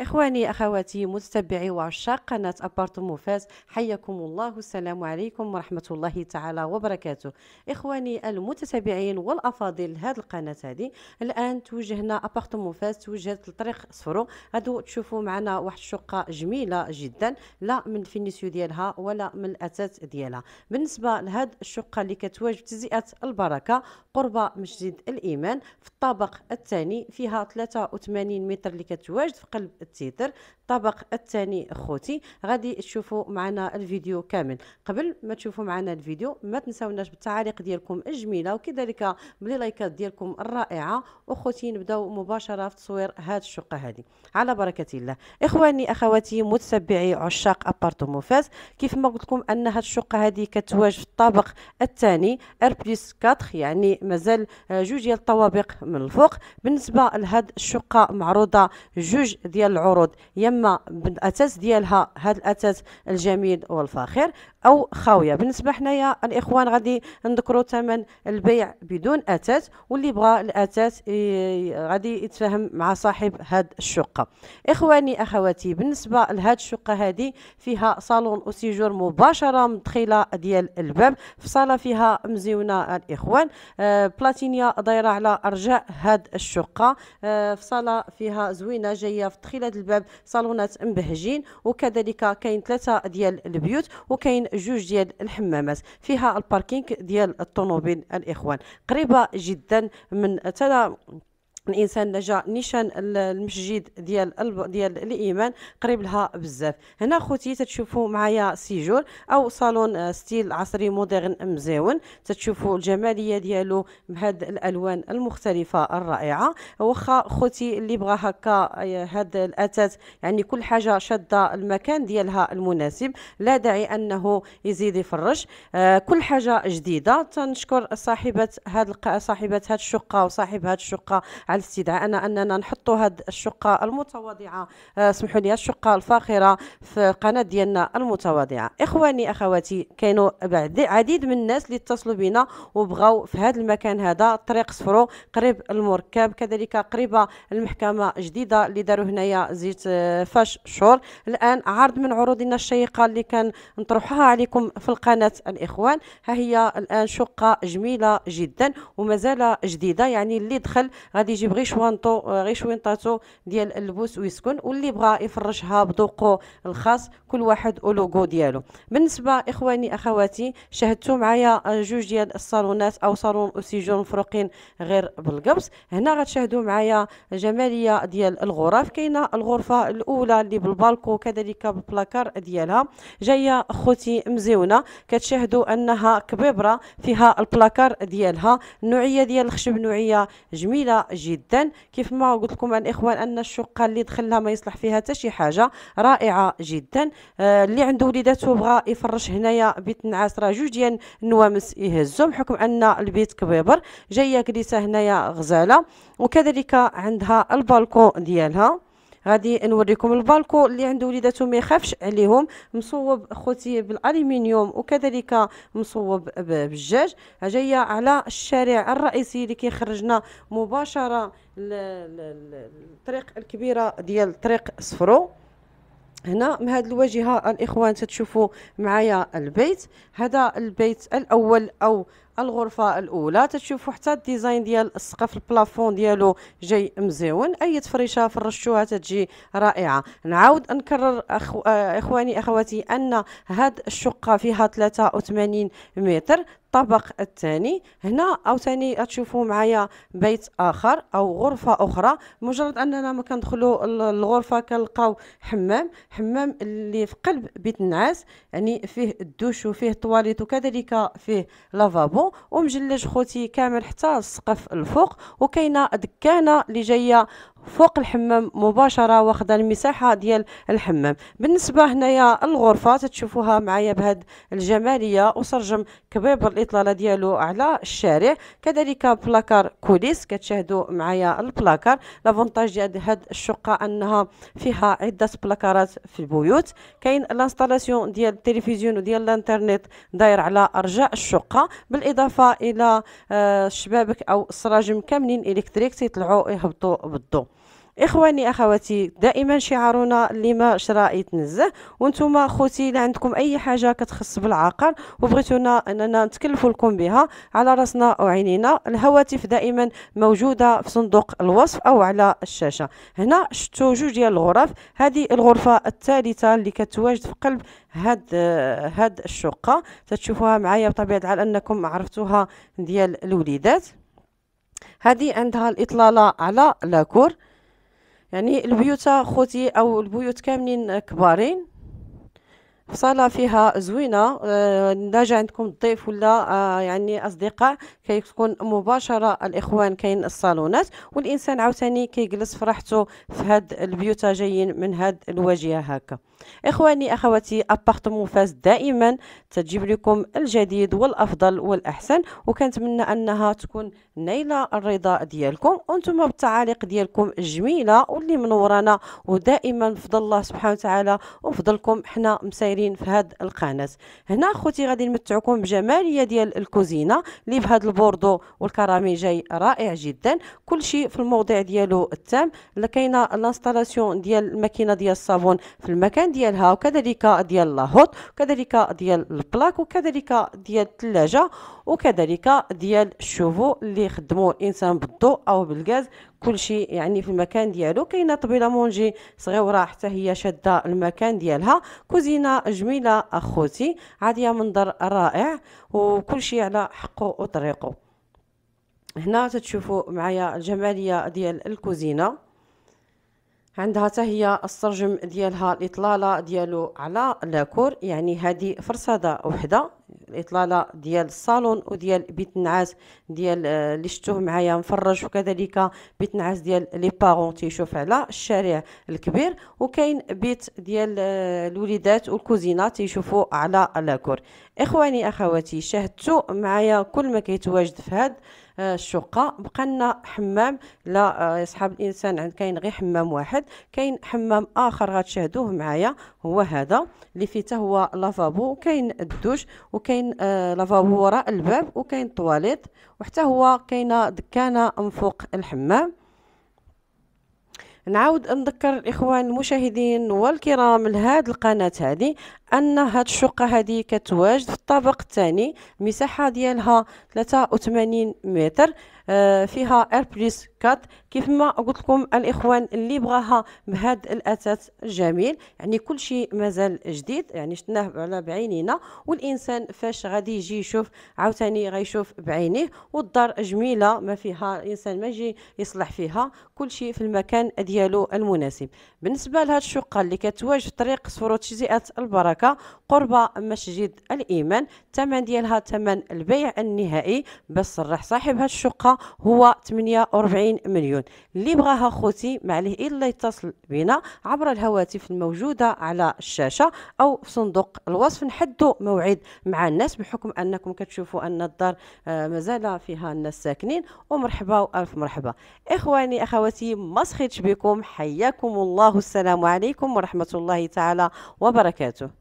إخواني أخواتي متابعي وعشاق قناة أبارتمو فاس حياكم الله السلام عليكم ورحمة الله تعالى وبركاته إخواني المتتابعين والأفاضل هذه القناة هذه الآن توجهنا أبارتمو فاس توجهت لطريق صفرو هادو تشوفوا معنا واحد الشقة جميلة جدا لا من الفينيسيو ديالها ولا من الأثاث ديالها بالنسبة لهاد الشقة اللي كتواجه تزيئة البركة قرب مسجد الإيمان في الطابق الثاني فيها 83 متر اللي كتواجد في قلب التيتر الطبق الثاني خوتي غادي تشوفوا معنا الفيديو كامل قبل ما تشوفوا معنا الفيديو ما تنساوناش بالتعاليق ديالكم الجميله وكذلك باللايكات ديالكم الرائعه وخوتي نبداو مباشره في تصوير هاد الشقه هذه على بركه الله اخواني اخواتي متتبعي عشاق ابارتمون موفاز كيف ما قلت لكم ان هاد الشقه هذه كتواجد في الطابق الثاني ار بلس 4 يعني مازال جوج ديال الطوابق من الفوق بالنسبه لهاد الشقه معروضه جوج ديال العروض يما بالاثاث ديالها هذا الاثاث الجميل والفاخر او خاويه بالنسبه حنايا الاخوان غادي نذكروا ثمن البيع بدون اثاث واللي بغى الاثاث غادي يتفاهم مع صاحب هاد الشقه اخواني اخواتي بالنسبه لهاد الشقه هذه فيها صالون وسيجور مباشره مدخله ديال الباب في صاله فيها مزيونه الاخوان آه، بلاتينيا دايره على ارجاء هاد الشقه آه، في صاله فيها زوينه جايه في تخيله هذا الباب صالونات مبهجين وكذلك كاين ثلاثه ديال البيوت وكاين جوج ديال الحمامات فيها الباركينغ ديال الطوموبيل الاخوان قريبه جدا من الانسان لجا نيشان المسجد ديال الب... ديال الايمان قريب لها بزاف هنا خوتي تتشوفوا معايا سيجور او صالون آه، ستيل عصري موديرن مزيون تتشوفوا الجماليه ديالو بهاد الالوان المختلفه الرائعه واخا خوتي اللي بغى هكا آه، هاد الاثاث يعني كل حاجه شاده المكان ديالها المناسب لا داعي انه يزيد يفرش آه كل حاجه جديده تنشكر صاحبه هاد صاحبه هاد الشقه وصاحب هاد الشقه على استدعائنا اننا نحطوا هذه الشقه المتواضعه آه، اسمحوا لي الشقه الفاخره في القناه ديالنا المتواضعه اخواني اخواتي كانوا عديد من الناس اللي اتصلوا بنا وبغاو في هذا المكان هذا طريق صفرو قريب المركب كذلك قريبه المحكمه جديده اللي داروا هنايا زيت آه، فاش شور الان عرض من عروضنا الشيقه اللي كان نطرحها عليكم في القناه الاخوان ها هي الان شقه جميله جدا ومازال جديده يعني اللي دخل غادي يجيب غير شوانطو آه، غير شوينطاتو ديال اللبوس ويسكن واللي بغى يفرشها بذوقه الخاص كل واحد ولوغو ديالو بالنسبه اخواني اخواتي شاهدتوا معايا آه، جوج ديال الصالونات او صالون اوسيجون مفروقين غير بالقبس هنا غتشاهدوا معايا جماليه ديال الغرف كاينه الغرفه الاولى اللي بالبالكو كذلك بالبلاكار ديالها جايه خوتي مزيونه كتشاهدوا انها كبيبره فيها البلاكار ديالها النوعيه ديال الخشب نوعيه جميله جدا جدا كيف ما قلت لكم الاخوان ان الشقه اللي دخلها ما يصلح فيها حتى شي حاجه رائعه جدا آه اللي عنده وليداتو بغى يفرش هنايا بيت نعاس راه جوج ديال النوامس يهزو بحكم ان البيت كبيبر جايه كريسه هنايا غزاله وكذلك عندها البالكون ديالها غادي نوريكم البالكو اللي عنده وليداتو ما يخافش عليهم مصوب خوتي بالالومنيوم وكذلك مصوب بالجاج جايه على الشارع الرئيسي اللي كيخرجنا مباشره الطريق الكبيره ديال طريق صفرو هنا من هذه الواجهه الاخوان ستشوفوا معايا البيت هذا البيت الاول او الغرفه الاولى تتشوفوا حتى الديزاين ديال السقف البلافون ديالو جاي مزيون اي تفريشه فرشتوها تجي رائعه نعاود نكرر أخو... آه، اخواني اخواتي ان هاد الشقه فيها 83 متر الطبق الثاني هنا عاوتاني تشوفوا معايا بيت اخر او غرفه اخرى مجرد اننا ما كندخلوا الغرفه كنلقاو حمام حمام اللي في قلب بيت النعاس يعني فيه الدوش وفيه طواليت وكذلك فيه لافابو ومجلج خوتي كامل حتى السقف الفوق وكاينه دكانه اللي جايه فوق الحمام مباشره واخده المساحه ديال الحمام بالنسبه هنايا الغرفه تتشوفوها معايا بهاد الجماليه وسرجم كبير الاطلاله ديالو على الشارع كذلك بلاكار كوليس كتشاهدوا معايا البلاكار لافونتاج ديال هاد الشقه انها فيها عده بلاكارات في البيوت كاين لانستالاسيون ديال التلفزيون وديال الانترنت داير على ارجاء الشقه بالاضافه الى الشبابك آه، او السراجم كاملين الكتريك تيطلعوا يهبطوا بالضوء اخواني اخواتي دائما شعارنا لما شراء يتنزه وانتم خوتي الا عندكم اي حاجه كتخص بالعقار وبغيتونا اننا نتكلفوا لكم بها على راسنا وعينينا الهواتف دائما موجوده في صندوق الوصف او على الشاشه هنا شفتوا جوج ديال الغرف هذه الغرفه الثالثه اللي كتواجد في قلب هاد هاد الشقه تتشوفوها معايا بطبيعه الحال انكم عرفتوها ديال الوليدات هذه عندها الاطلاله على لاكور يعني البيوت خوتي او البيوت كاملين كبارين صاله فيها زوينه الا آه، جا عندكم الضيف ولا آه، يعني اصدقاء تكون مباشره الاخوان كاين الصالونات والانسان عاوتاني كيجلس فرحته في هاد البيوت جايين من هاد الواجهه هكا اخواني اخواتي ابارتمون فاس دائما تجيب لكم الجديد والافضل والاحسن وكنتمنى انها تكون نيلة الرضا ديالكم وانتم بالتعاليق ديالكم الجميله واللي منورانا ودائما فضل الله سبحانه وتعالى وفضلكم حنا مسايرين في هاد القناه هنا اخوتي غادي نمتعكم بجماليه ديال الكوزينه اللي بهاد البوردو والكرامي جاي رائع جدا كلشي في الموضع ديالو التام اللي كاينه ديال الماكينه ديال الصابون في المكان ديالها وكذلك ديال لاهوت وكذلك ديال البلاك وكذلك ديال الثلاجه وكذلك ديال الشوفو اللي خدمو الانسان بالضوء او بالغاز كلشي يعني في المكان ديالو كاينه طبيله مونجي صغيره حتى هي شاده المكان ديالها كوزينه جميله اخوتي عاديه منظر رائع وكلشي على حقه وطريقه هنا تتشوفوا معايا الجماليه ديال الكوزينه عندها حتى هي السرجم ديالها الاطلاله ديالو على لاكور يعني هذه فرصاده وحده الاطلاله ديال الصالون وديال بيت النعاس ديال آه، اللي شفتوه معايا مفرج وكذلك بيت النعاس ديال لي بارون تيشوف على الشارع الكبير وكاين بيت ديال آه، الوليدات والكوزينه تيشوفوا على لاكور اخواني اخواتي شاهدتوا معايا كل ما كيتواجد في هذا آه، الشقه بقى لنا حمام لا يصحاب الانسان عند كاين غير حمام واحد كاين حمام اخر غتشاهدوه معايا هو هذا اللي فيه هو لافابو كاين الدوش وكاين آه، لافابو وراء الباب وكاين طواليت وحتى هو كاينه دكانه من فوق الحمام نعاود نذكر الاخوان المشاهدين والكرام لهاد القناه هذه ان هاد الشقه هذه كتواجد في الطابق الثاني المساحه ديالها 83 متر آه، فيها ار بليس 4 كيف ما قلت لكم الاخوان اللي بغاها بهذا الاثاث الجميل يعني كل شيء مازال جديد يعني شفناه على بعينينا والانسان فاش غادي يجي يشوف عاوتاني غيشوف بعينيه والدار جميله ما فيها الانسان ما يجي يصلح فيها كل شيء في المكان ديالو المناسب بالنسبه لهاد الشقه اللي كتواجد طريق صفرو تجزئه البركه قرب مسجد الايمان الثمن ديالها ثمن البيع النهائي بس صرح صاحب هاد الشقه هو 48 مليون اللي بغاها خوتي ما عليه الا يتصل بنا عبر الهواتف الموجوده على الشاشه او في صندوق الوصف نحدوا موعد مع الناس بحكم انكم كتشوفوا ان الدار آه، مازال فيها الناس ساكنين ومرحبا والف مرحبا اخواني اخواتي ما سخيتش بكم حياكم الله السلام عليكم ورحمه الله تعالى وبركاته